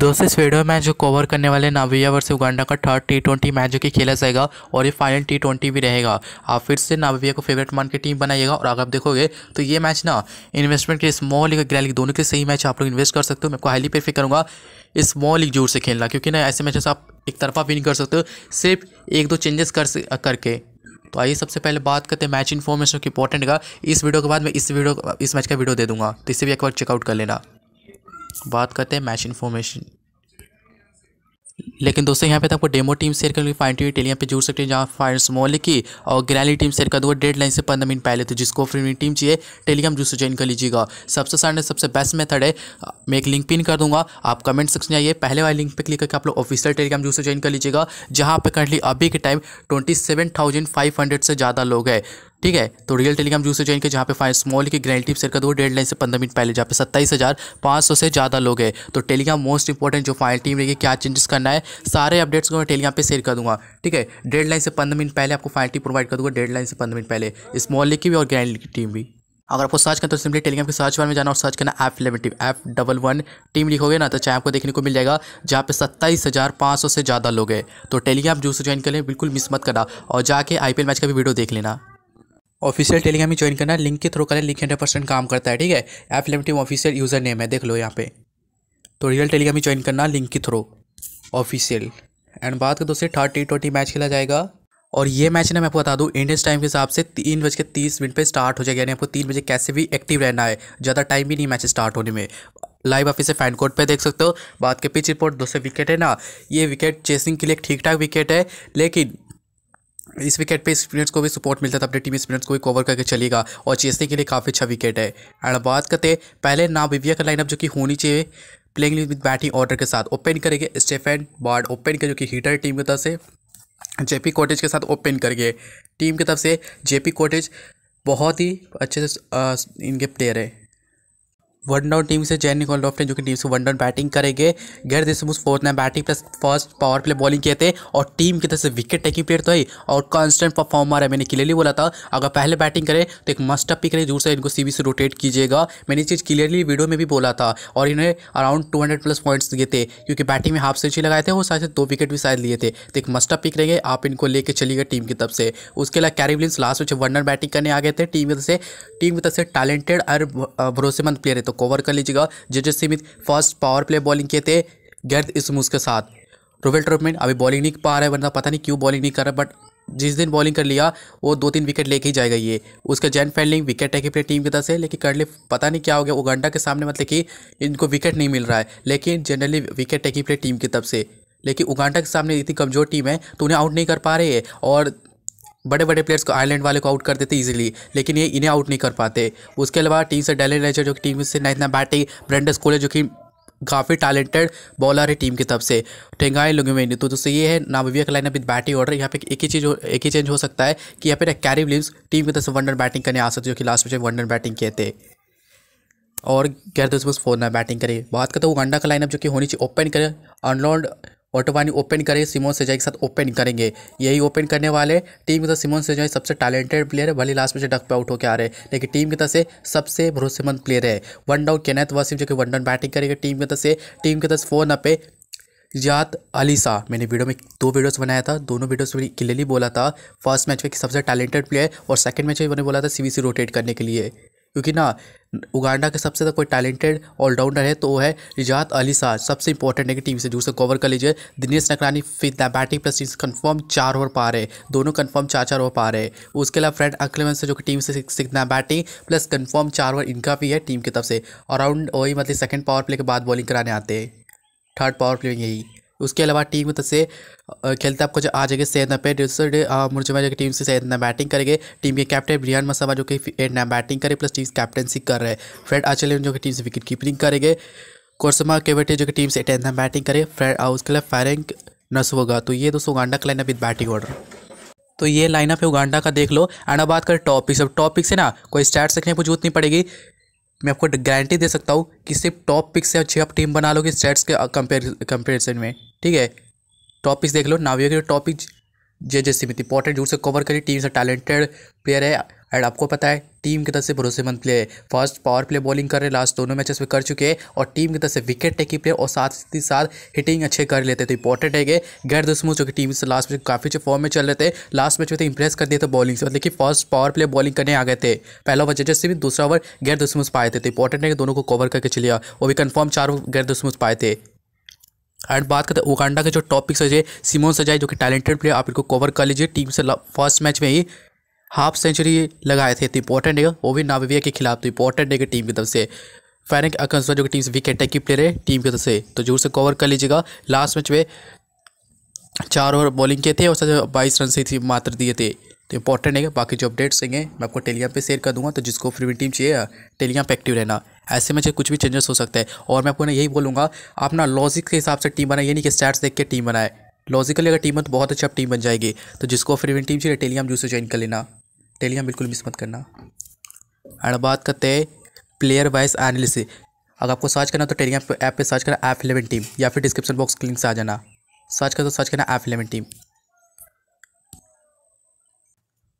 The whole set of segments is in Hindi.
दोस्तों इस वीडियो में जो कवर करने वाले नाविया वर्ष उगांडा का थर्ड टी ट्वेंटी मैच जो कि खेला जाएगा और ये फाइनल टी ट्वेंटी भी रहेगा आप फिर से नाविया को फेवरेट मान के टीम बनाइएगा और अगर आप देखोगे तो ये मैच ना इन्वेस्टमेंट के स्मॉल लीग और लीग दोनों के सही मैच आप लोग इन्वेस्ट कर सकते हो मैं आपको हाईली प्रेफर करूँगा स्मॉल लीग जोर से खेलना क्योंकि ना ऐसे मैचेस आप एक तरफा भी नहीं कर सकते हो सिर्फ एक दो चेंजेस कर करके तो आइए सबसे पहले बात करते हैं मैच इन्फॉर्मेशन की इंपॉर्टेंट का इस वीडियो के बाद मैं इस वीडियो इस मैच का वीडियो दे दूंगा तो इसे भी एक बार चेकआउट कर लेना बात करते हैं मैच इन्फॉर्मेशन लेकिन दोस्तों यहाँ पे तो आपको डेमो टीम शेयर करूँगी फाइन टी टेल यहाँ पे जुड़ सकते हैं जहाँ फाइन स्मॉल की और ग्रैली टीम शेयर कर दूँगा डेड लाइन से पंद्रह मिनट पहले तो जिसको फ्री टीम चाहिए टेलीग्राम जूस ज्वाइन कर लीजिएगा सबसे सारे सबसे बेस्ट मेथड है मैं एक लिंक पिन कर दूँगा आप कमेंट सेक्शन आइए पहले वाले लिंक पर क्लिक करके आप लोग ऑफिशियल टेलीग्राम जूस ज्वाइन कर लीजिएगा जहाँ पर करंटली अभी के टाइम ट्वेंटी से ज़्यादा लोग हैं ठीक है तो रियल टेलीग्राम जूस ज्वाइन के जहाँ पे फाइन स्मॉल की ग्रैंड टीम शेयर कर दो डेड लाइन से पंद्रह मिनट पहले जहाँ पे सत्ताईस हज़ार पाँच सौ से ज़्यादा लोग है तो टेलीग्राम मोस्ट इंपॉर्टेंट जो फाइनल टीम रहेगी क्या चेंजेस करना है सारे अपडेट्स को मैं टेलीग्राम पे शेयर कर दूंगा ठीक है डेडलाइन से पंद्रह मिनट पहले आपको फाइनल टीम प्रोवाइड कर दूंगा डेडलाइन से पंद्रह मिनट पहले स्मॉल लीग की भी और ग्रैंड लीग की टीम भी अगर आपको सर्च करते तो सिंपली टेलीग्राम के सर्च बार में जाना और सर्च करना F eleven team F double one team लिखोगे ना तो चाहे आपको देखने को मिल जाएगा जहाँ पे सत्ताईस हज़ार पाँच सौ से ज़्यादा लोग हैं तो टेलीग्राम जो से ज्वाइन कर लें बिल्कुल मिस मत करना और जाके आईपीएल मैच का भी वीडियो देख लेना ऑफिशियल टेलीग्राम में ज्वाइन करना लिंक के थ्रू करें लिंक हंड्रेड परसेंट काम करता है ठीक है F eleven team official user name है देख लो यहाँ पे तो रियल टेलीग्राम में ज्वाइन करना लिंक के थ्रू ऑफिशियल एंड बात कर दोस्तों थर्ड टी ट्वेंटी मैच खेला जाएगा और ये मैच ना मैं आपको बता दूँ इंडियन टाइम के हिसाब से तीन बज के तीस मिनट पर स्टार्ट हो जाएगा यानी आपको तीन बजे कैसे भी एक्टिव रहना है ज़्यादा टाइम भी नहीं मैच स्टार्ट होने में लाइव आप इसे फैन कोर्ट पे देख सकते हो बात के पिच रिपोर्ट दोस्तों विकेट है ना ये विकेट चेसिंग के लिए ठीक ठाक विकेट है लेकिन इस विकेट पे स्पिनर्स को भी सपोर्ट मिलता था अपने टीम स्पिनर्स को भी कवर करके चलेगा और चेसने के लिए काफ़ी अच्छा विकेट है एंड बात करते पहले ना विविया का लाइनअप जो कि होनी चाहिए playing list with batting order के साथ ओपन करेंगे स्टेफन बॉर्ड ओपन करें जो कि हीटर टीम की तरफ से जेपी कोटेज के साथ ओपन करेंगे टीम की तरफ से जेपी कोटेज बहुत ही अच्छे से इनके प्लेयर है वन डाउन टीम से जैन निकोल ने जो कि टीम से वन डाउन बैटिंग करेंगे गैर मुझ fourth nine batting plus first power play bowling किए थे और टीम की तरफ से विकेट टेकिंग प्लेयर तो है और कांस्टेंट परफॉर्मर है मैंने क्लियरली बोला था अगर पहले बैटिंग करें तो एक मस्ट पिक करें जरूर से इनको सी से रोटेट कीजिएगा मैंने चीज़ क्लियरली वीडियो में भी बोला था और इन्हें अराउंड टू प्लस पॉइंट्स दिए थे क्योंकि बैटिंग में हाफ सेंचुरी लगाए थे और साथ दो विकेट भी शायद लिए थे तो एक मस्ट पिक रहेंगे आप इनको लेकर चलिएगा टीम की तरफ से उसके अलावा कैरिबलिन्स लास्ट में वन डाउन बैटिंग करने आ गए थे टीम की तरफ से टीम की तरफ से टैलेंटेड और भरोसेमंद प्लेयर है तो तो कवर कर लीजिएगा जे सीमित फर्स्ट पावर प्ले बॉलिंग किए थे गैर इसमूस के साथ रोवेल ट्रोपमेंट अभी बॉलिंग नहीं पा रहा है वरना पता नहीं क्यों बॉलिंग नहीं कर रहा बट जिस दिन बॉलिंग कर लिया वो दो तीन विकेट लेके ही जाएगा ये उसका जैन फेल्डिंग विकेट टेके पे टीम की तरफ से लेकिन कर ले पता नहीं क्या हो गया उगांडा के सामने मतलब कि इनको विकेट नहीं मिल रहा है लेकिन जनरली विकेट टेकी पे टीम की तरफ से लेकिन उगांडा के सामने इतनी कमज़ोर टीम है तो उन्हें आउट नहीं कर पा रहे हैं और बड़े बड़े प्लेयर्स को आयरलैंड वाले को आउट कर देते इजीली लेकिन ये इन्हें आउट नहीं कर पाते उसके अलावा टीम से डेलन रेजर जो कि टीम से ना इतना बैटिंग ब्रेंडस कोले जो कि काफ़ी टैलेंटेड बॉलर है टीम की तरफ से टेंगाई लुंगमेनी तो दोस्तों ये है ना का लाइनअप विद बैटिंग ऑर्डर यहाँ पे एक ही चीज़ हो एक ही चेंज हो सकता है कि यहाँ पे कैरी विलियम्स टीम की तरफ से वन डन बैटिंग करने आ सकते जो कि लास्ट मैच में वन डन बैटिंग किए थे और गैर दोस्तों फोर ना बैटिंग करें बात करते वो वनडा का लाइनअप जो कि होनी चाहिए ओपन करें अनलॉन्ड ऑटो ओपन करेंगे सिमोन सेजाई के साथ ओपन करेंगे यही ओपन करने वाले टीम की तरफ सिमोन सेजाई सबसे टैलेंटेड प्लेयर है भले लास्ट में से डक पे आउट होकर आ रहे हैं लेकिन टीम की तरफ से सबसे भरोसेमंद प्लेयर है वन डाउन केनेथ वसीम जो कि वन डाउन बैटिंग करेंगे टीम की तरफ से टीम की तरफ फोन अपे है याद अली शाह मैंने वीडियो में दो वीडियोस बनाया था दोनों वीडियोस में क्लियरली बोला था फर्स्ट मैच में सबसे टैलेंटेड प्लेयर और सेकंड मैच में मैंने बोला था सीबीसी रोटेट करने के लिए क्योंकि ना उगांडा के सबसे ज़्यादा कोई टैलेंटेड ऑलराउंडर है तो वो है निजात अली शाह सबसे इंपॉर्टेंट है कि टीम से जो से कवर कर लीजिए दिनेश नकरानी फिर बैटिंग प्लस टीम कन्फर्म चार ओवर पा रहे दोनों कन्फर्म चार चार ओवर पा रहे उसके अलावा फ्रेंड अक्लेवन से जो कि टीम से सिक्स बैटिंग प्लस कन्फर्म चार ओवर इनका भी है टीम की तरफ से अराउंड वही मतलब सेकेंड पावर प्ले के बाद बॉलिंग कराने आते हैं थर्ड पावर प्ले यही उसके अलावा टीम की तरफ से खेलते आपको जो आ जाएगी सैद पे दूसरे मुरजुमा जो टीम से सैद बैटिंग करेंगे टीम के कैप्टन ब्रियान मसावा जो कि बैटिंग करे प्लस टीम कैप्टनसी कर रहे हैं फ्रेड आचल जो कि टीम से विकेट कीपिंग करेंगे कोरसमा केवटे जो कि टीम से टेंथ बैटिंग करे फ्रेड उसके लिए फायरिंग नस होगा तो ये दोस्तों गांडा का लाइनअप विद बैटिंग ऑर्डर तो ये लाइनअप है उगांडा का देख लो एंड अब बात करें टॉपिक्स अब टॉपिक से ना कोई स्टैट्स रखने की जरूरत नहीं पड़ेगी मैं आपको गारंटी दे सकता हूँ कि सिर्फ टॉप पिक से अच्छी आप टीम बना लोगे स्टेट्स के कंपेरिजन uh, में ठीक है टॉप पिक्स देख लो नावियो के टॉप पिक जे जे सीमित इंपॉर्टेंट जरूर से कवर करी टीम से टैलेंटेड प्लेयर है एंड आपको पता है टीम की तरफ से भरोसेमंद player first power play bowling कर रहे लास्ट दोनों मैचेस में कर चुके हैं और टीम की तरफ से विकेट टेकी प्लेयर और साथ ही साथ हिटिंग अच्छे कर लेते तो इंपॉर्टेंट है कि गैर दसमू जो कि टीम से लास्ट में काफ़ी अच्छे फॉर्म में चल रहे थे लास्ट मैच में तो इंप्रेस कर दिए थे बॉलिंग से मतलब कि फर्स्ट पावर प्ले बॉलिंग करने आ गए थे पहला ओवर जजेस भी दूसरा ओवर गैर दसमूस पाए थे तो इंपॉर्टेंट है कि दोनों को कवर करके चलिया वो भी कन्फर्म चार गैर दसमूस पाए थे एंड बात करते हैं उगांडा के जो टॉप पिक सजे सिमोन सजाई जो कि टैलेंटेड प्लेयर आप इनको कवर कर लीजिए टीम से फर्स्ट मैच में ही हाफ सेंचुरी लगाए थे तो इंपॉर्टेंट है वो भी नाविवे के खिलाफ तो इंपॉर्टेंट है कि टीम की तरफ से फैनिक अकंसवा जो कि टीम से विकेट की प्लेयर है टीम की तरफ से तो जोर से कवर कर लीजिएगा लास्ट मैच में चार ओवर बॉलिंग किए थे और साथ बाईस रन से मात्र दिए थे तो इंपॉर्टेंट है बाकी जो अपडेट्स होंगे मैं आपको टेलीग्राम पे शेयर कर दूंगा तो जिसको फ्री टीम चाहिए टेलीग्राम पे एक्टिव रहना ऐसे में कुछ भी चेंजेस हो सकता है और मैं आपको ना यही बोलूँगा आप ना लॉजिक के हिसाब से टीम बनाए ये नहीं कि स्टैट्स देख के टीम बनाए लॉजिकली अगर टीम है तो बहुत अच्छा टीम बन जाएगी तो जिसको फ्री टीम चाहिए टेलीग्राम जूस से ज्वाइन कर लेना टेलियाँ बिल्कुल मिस मत करना एंड बात करते हैं प्लेयर वाइज एनालिसिस अगर आपको सर्च करना तो टेलियाँ ऐप पे सर्च करना ऐप इलेवन टीम या फिर डिस्क्रिप्शन बॉक्स के लिंक से आ जाना सर्च कर तो सर्च करना ऐप इलेवन टीम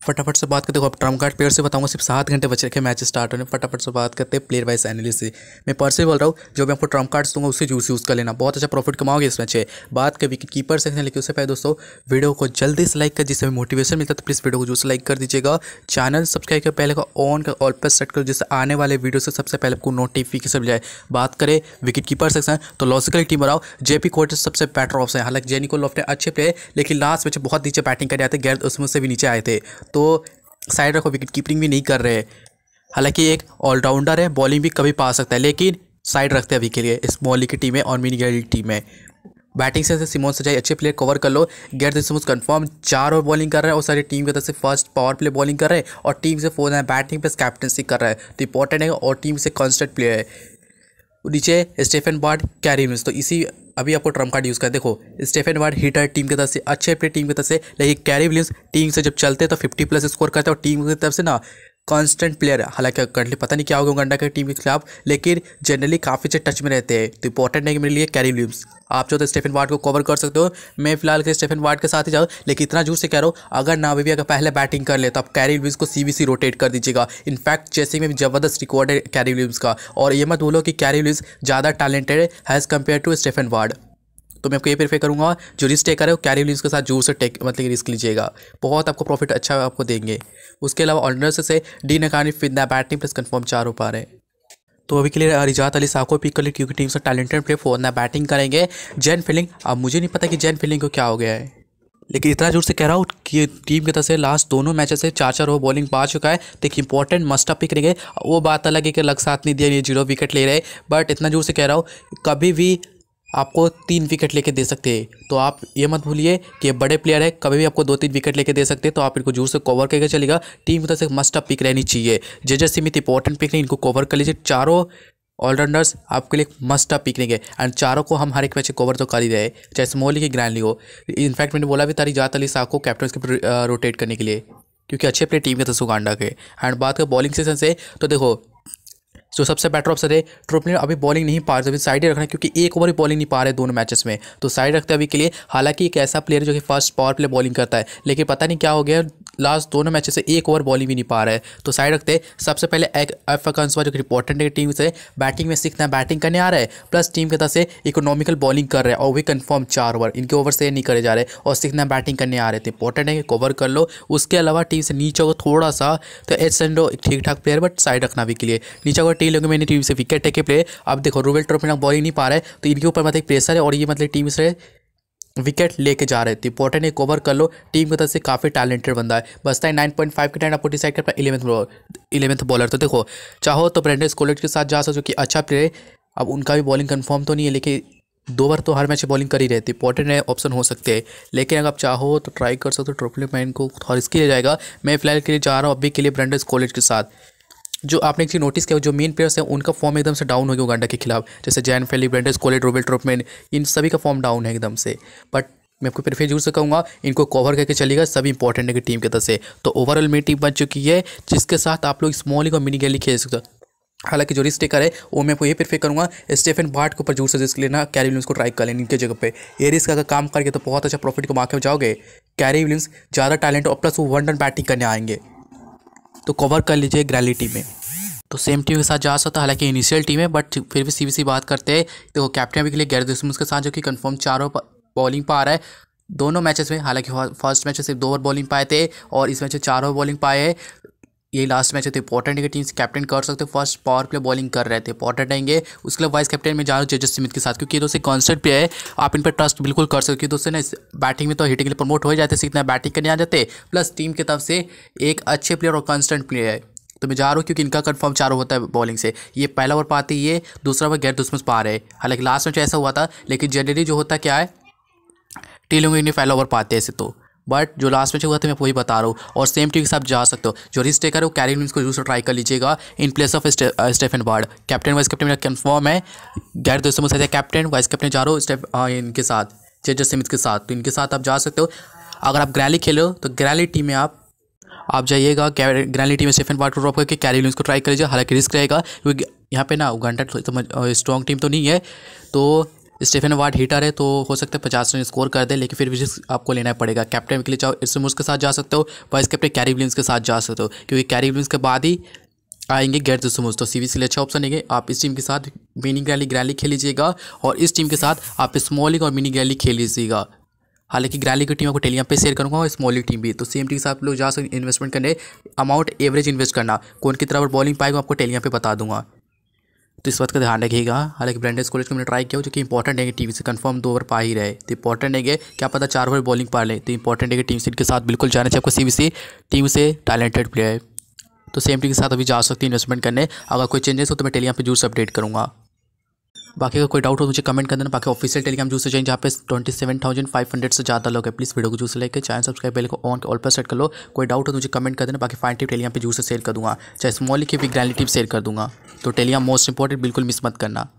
फटाफट से बात करते हो अब ट्रम कार्ड पेयर से बताऊंगा सिर्फ सात घंटे बचे रखे मैच स्टार्ट होने फटाफट से बात करते हैं प्लेयर वाइज से मैं से बोल रहा हूँ जो मैं आपको ट्रम कार्ड्स दूंगा उसे जूस यूज़ कर लेना बहुत अच्छा प्रॉफिट कमाओगे इस मैच बात कर विकेट कीपर सेक्शन लेकिन उससे पहले दोस्तों वीडियो को जल्दी से लाइक कर जिससे हमें मोटिवेशन मिलता तो प्लीज़ वीडियो को जूस लाइक कर दीजिएगा चैनल सब्सक्राइब कर पहले का ऑन का ऑल पर सेट करो जिससे आने वाले वीडियो से सबसे पहले आपको नोटिफिकेशन मिल जाए बात करें विकेट कीपर सेक्शन तो लॉजिकल टीम बनाओ जेपी कोट सबसे बेटर ऑप्शन है हालांकि जेनिको लॉफ्ट अच्छे प्लेयर लेकिन लास्ट मैच बहुत नीचे बैटिंग कर जाते गैर उसमें से भी नीचे आए थे तो साइड रखो विकेट कीपिंग भी नहीं कर रहे हालांकि एक ऑलराउंडर है बॉलिंग भी कभी पा सकता है लेकिन साइड रखते हैं अभी के लिए इस मौली की टीम है और मिनी गैल टीम है बैटिंग से सिमोन सजाई अच्छे प्लेयर कवर कर लो गैर सिमोन कंफर्म चार ओवर बॉलिंग कर रहे हैं और सारी टीम की तरफ से फर्स्ट पावर प्ले बॉलिंग कर रहे हैं और टीम से फोर्थ तो है बैटिंग पे कैप्टनसी कर रहा है तो इंपॉर्टेंट है और टीम से कॉन्स्टेंट प्लेयर है नीचे स्टेफन बार्ड कैरी तो इसी अभी आपको ट्रम्प कार्ड यूज़ कर देखो स्टेफन वार्ड हीटर टीम की तरफ से अच्छे अपने टीम की तरफ से लेकिन कैरी विलियम्स टीम से जब चलते तो फिफ्टी प्लस स्कोर करते और टीम की तरफ से ना कांस्टेंट प्लेयर है हालांकि करंटली पता नहीं क्या होगा उगंडा के टीम के खिलाफ लेकिन जनरली काफ़ी अच्छे टच में रहते हैं तो इंपॉर्टेंट है कि मेरे लिए कैरी विलियम्स आप चाहते स्टेफन वार्ड को कवर कर सकते हो मैं फिलहाल के स्टेफन वार्ड के साथ ही जाऊँ लेकिन इतना जोर से कह रहा हूँ अगर नाविविया का अगर पहले बैटिंग कर ले तो आप कैरी विलियम्स को सी रोटेट कर दीजिएगा इनफैक्ट चेसिंग में जबरदस्त रिकॉर्ड है कैरी विलियम्स का और ये मत बोलो कि कैरी विलियम्स ज़्यादा talented has compare to Stephen Ward तो मैं आपको ये प्रेफर करूँगा जो रिस्क टेकर है वो कैरी रिलीज के साथ जोर से टेक मतलब रिस्क लीजिएगा बहुत आपको प्रॉफिट अच्छा आपको देंगे उसके अलावा ऑर्डनर्स से डी नकानी फिदा बैटिंग प्लस कन्फर्म चार हो पा रहे तो अभी के लिए रिजात अली साह को पिक कर ली क्योंकि टीम से टैलेंटेड प्ले फोर ना बैटिंग करेंगे जैन फीलिंग अब मुझे नहीं पता कि जैन फीलिंग को क्या हो गया है लेकिन इतना जोर से कह रहा हूँ कि टीम की तरफ से लास्ट दोनों मैचेस से चार चार ओवर बॉलिंग पा चुका है तो एक इंपॉर्टेंट मस्टअप पिक रहेंगे वो बात अलग है कि लग साथ नहीं दिया ये जीरो विकेट ले रहे बट इतना जोर से कह रहा हूँ कभी भी आपको तीन विकेट लेके दे सकते हैं तो आप ये मत भूलिए कि ये बड़े प्लेयर है कभी भी आपको दो तीन विकेट लेके दे सकते हैं तो आप इनको जोर से कवर करके चलेगा टीम की तरफ से मस्ट अप पिक रहनी चाहिए जे जे सीमित इंपॉर्टेंट पिक नहीं इनको कवर कर लीजिए चारों ऑलराउंडर्स आपके लिए मस्ट अप पिक नहीं एंड चारों को हम हर एक मैच कवर तो कर ही रहे चाहे स्मॉल की ग्रैंड ली हो इनफैक्ट मैंने बोला भी तारी जात अली साहब को कैप्टन के रोटेट करने के लिए क्योंकि अच्छे प्लेयर टीम के थे सुगांडा के एंड बात करें बॉलिंग सेशन से तो देखो जो सबसे बेटर ऑप्शन है ट्रोपलिन अभी बॉलिंग नहीं पा रहे अभी साइड रखना क्योंकि एक ओवर भी बॉलिंग नहीं पा रहे दोनों मैचेस में तो साइड रखते अभी के लिए हालांकि एक ऐसा प्लेयर जो कि फर्स्ट पावर प्ले बॉलिंग करता है लेकिन पता नहीं क्या हो गया लास्ट दोनों मैचेस से एक ओवर बॉलिंग भी नहीं पा रहा है तो साइड रखते सबसे पहले एक एफ अकंसवा जो कि इंपॉर्टेंट है टीम से बैटिंग में सीखना है बैटिंग करने आ रहा है प्लस टीम की तरफ से इकोनॉमिकल बॉलिंग कर रहे हैं और वही कंफर्म चार ओवर इनके ओवर से नहीं करे जा रहे और सीखना बैटिंग करने आ रहे थे इंपॉर्टेंट है कि कवर कर लो उसके अलावा टीम से नीचे होगा थोड़ा सा तो एच सेंडो ठीक ठाक प्लेयर बट साइड रखना भी के लिए नीचे होगा टी लोगे मैंने टीम से विकेट टेके प्लेयर अब देखो रूबेल ट्रॉफी बॉलिंग नहीं पा रहा है तो इनके ऊपर मतलब प्रेशर है और ये मतलब टीम से विकेट लेके जा रहे थे पोर्टर ने एक ओवर कर लो टीम की तरफ से काफ़ी टैलेंटेड बंदा है बसता है नाइन पॉइंट फाइव के टाइम आपको डिसाइड कर है इलेवंथ इलेवंथ बॉलर तो देखो चाहो तो ब्रेंडेस स्कोलेट के साथ जा सको जो कि अच्छा प्लेयर है अब उनका भी बॉलिंग कन्फर्म तो नहीं है लेकिन दो बार तो हर मैच बॉलिंग कर ही रहती इंपॉर्टेंट नए ऑप्शन हो सकते हैं लेकिन अगर आप चाहो तो ट्राई कर सकते हो ट्रोपली मैन को थोड़ा रिस्की ले जाएगा मैं फिलहाल के लिए जा रहा हूँ अभी के लिए ब्रेंडेस कॉलेज के साथ जो आपने एक चीज नोटिस किया जो मेन प्लेयर्स हैं उनका फॉर्म एकदम से डाउन हो गया उगांडा के खिलाफ जैसे जैन फेली ब्रेंडर्स कोलेट रोबेल ट्रोपमैन इन सभी का फॉर्म डाउन है एकदम से बट मैं आपको फिर फिर जरूर से कहूँगा इनको कवर करके चलेगा सभी इंपॉर्टेंट है कि टीम की तरफ से तो ओवरऑल मेरी टीम बन चुकी है जिसके साथ आप लोग स्मॉल लीग और मिनी गैली खेल सकते हो हालांकि जो रिस्क टेकर है वो मैं आपको ये प्रेफर करूँगा स्टेफन बार्ट के ऊपर जोर से रिस्क लेना कैरी विलियम्स को ट्राई कर लेना इनके जगह पे ये रिस्क अगर काम करके तो बहुत अच्छा प्रॉफिट कमा के जाओगे कैरी विलियम्स ज़्यादा टैलेंट और प्लस वो वन रन बैटिंग करने आएंगे तो कवर कर लीजिए टीम में तो सेम टीम के साथ जा सकता हालांकि इनिशियल टीम है बट फिर भी सीबीसी बात करते हैं तो कैप्टन अभी के लिए गैर दुश्मन के साथ जो कि कंफर्म चारों बॉलिंग पा रहा है दोनों मैचेस में हालांकि फर्स्ट मैच में सिर्फ दो ओवर बॉलिंग पाए थे और इस मैच में चार ओवर बॉलिंग पाए हैं ये लास्ट मैच है तो इंपॉर्टेंट है कि टीम से कैप्टन कर सकते हैं फर्स्ट पावर प्ले बॉलिंग कर रहे थे इंपॉर्टेंट आएंगे उसके लिए वाइस कैप्टन में जा रहा हूँ जजस स्मिथ के साथ क्योंकि दोस्तों कॉन्स्टेंट पे है आप इन पर ट्रस्ट बिल्कुल कर सकते दोस्तों ना बैटिंग में तो हिटिंग के लिए प्रमोट हो जाते सीखना बैटिंग करने आ जाते प्लस टीम की तरफ से एक अच्छे प्लेयर और कॉन्स्टेंट प्लेयर है तो मैं जा रहा हूँ क्योंकि इनका कन्फर्म चारों होता है बॉलिंग से ये पहला ओवर पाते ये दूसरा ओवर गैर दुश्मन पा रहे हालांकि लास्ट मैच ऐसा हुआ था लेकिन जनरली जो होता क्या है टीलों में इन्हें पहला ओवर पाते ऐसे तो बट जो लास्ट में हुआ था मैं वही बता रहा हूँ और सेम टीम के साथ जा सकते हो जो रिस्क टेकर है वो कैरी को जरूर ट्राई कर लीजिएगा in place of Stephen Ward captain vice captain मेरा कन्फर्म है गैर दोस्तों मुझे कैप्टन वाइस कैप्टन जा रहा हूँ uh, इनके साथ जेजर सिमिथ के साथ तो इनके साथ आप जा सकते हो अगर आप ग्रैली खेलो तो ग्रैली टीम में आप आप जाइएगा ग्रैली टीम में स्टेफन बार्ड को ड्रॉप करके कैरी लूज को ट्राई कर लीजिए हालांकि रिस्क रहेगा क्योंकि यहाँ पे ना घंटा तो स्ट्रॉन्ग तो टीम uh, तो नहीं है तो स्टीफन वार्ड हीटर है तो हो सकता है पचास रन स्कोर कर दे लेकिन फिर विजिट आपको लेना पड़ेगा कैप्टन के लिए चाहो इस के साथ जा सकते हो वाइस कैप्टन कैरी विलियम्स के साथ जा सकते हो क्योंकि कैरी विलियम्स के बाद ही आएंगे गैर सुमुज तो सीवी के लिए अच्छा ऑप्शन है आप इस टीम के साथ मिनी ग्रैली ग्रैली खेल लीजिएगा और इस टीम के साथ आप स्मॉलिंग और मिनी ग्रैली खेल लीजिएगा हालांकि ग्रैली की टीम आपको टेलीग्राम पे शेयर करूंगा और स्मॉलिंग टीम भी तो सेम टीम के साथ लोग जा सकते इन्वेस्टमेंट करने अमाउंट एवरेज इन्वेस्ट करना कौन की तरफ बॉलिंग पाएगा आपको टेलीग्राम पर बता दूंगा तो इस बात का ध्यान रखिएगा हालांकि ब्रेंडन कॉलेज को मैंने ट्राई किया जो कि इंपॉर्टेंट है कि टीम से कंफर्म दो ओवर पा ही रहे तो इंपॉर्टेंट है कि क्या पता चार ओवर बॉलिंग पा ले तो इंपॉर्टेंट है कि टीम सीट के साथ बिल्कुल जाना चाहिए आपको सी टीम से टैलेंटेड प्लेयर है तो सेम टीम के साथ अभी जा सकती है इन्वेस्टमेंट करने अगर कोई चेंजेस हो तो मैं टेलीग्राम पर जरूर से अपडेट करूँगा बाकी अगर कोई डाउट हो तो मुझे कमेंट कर देना बाकी ऑफिशियल टेलीग्राम जूस से चाहिए जहाँ पे twenty seven thousand five hundred से ज़्यादा लोग है प्लीज़ वीडियो को जूस लेके चैनल सब्सक्राइब बेल को ऑन ऑल पर सेट कर लो कोई डाउट हो तो मुझे कमेंट कर देना बाकी फाइन टिप टेलीग्राम पे जूस से शेयर कर दूँगा चाहे स्मॉल की भी ग्रैंड टिप शेयर कर दूँगा तो टेलीग्राम मोस्ट इंपॉर्टेंट बिल्कुल मिस मत करना